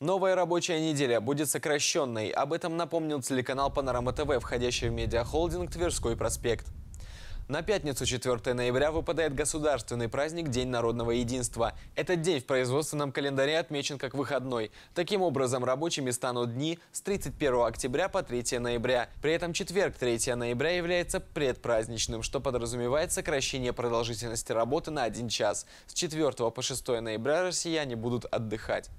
Новая рабочая неделя будет сокращенной. Об этом напомнил телеканал «Панорама ТВ», входящий в медиахолдинг «Тверской проспект». На пятницу 4 ноября выпадает государственный праздник День народного единства. Этот день в производственном календаре отмечен как выходной. Таким образом, рабочими станут дни с 31 октября по 3 ноября. При этом четверг 3 ноября является предпраздничным, что подразумевает сокращение продолжительности работы на один час. С 4 по 6 ноября россияне будут отдыхать.